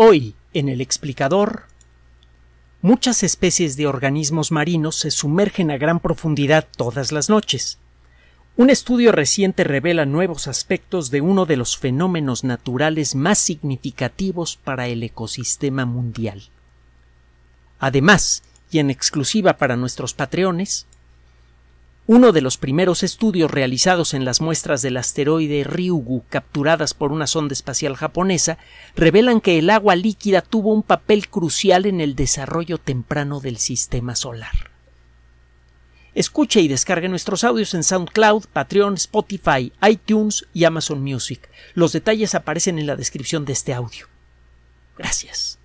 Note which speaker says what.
Speaker 1: Hoy, en el explicador, muchas especies de organismos marinos se sumergen a gran profundidad todas las noches. Un estudio reciente revela nuevos aspectos de uno de los fenómenos naturales más significativos para el ecosistema mundial. Además, y en exclusiva para nuestros patreones, uno de los primeros estudios realizados en las muestras del asteroide Ryugu capturadas por una sonda espacial japonesa revelan que el agua líquida tuvo un papel crucial en el desarrollo temprano del sistema solar. Escuche y descargue nuestros audios en SoundCloud, Patreon, Spotify, iTunes y Amazon Music. Los detalles aparecen en la descripción de este audio. Gracias.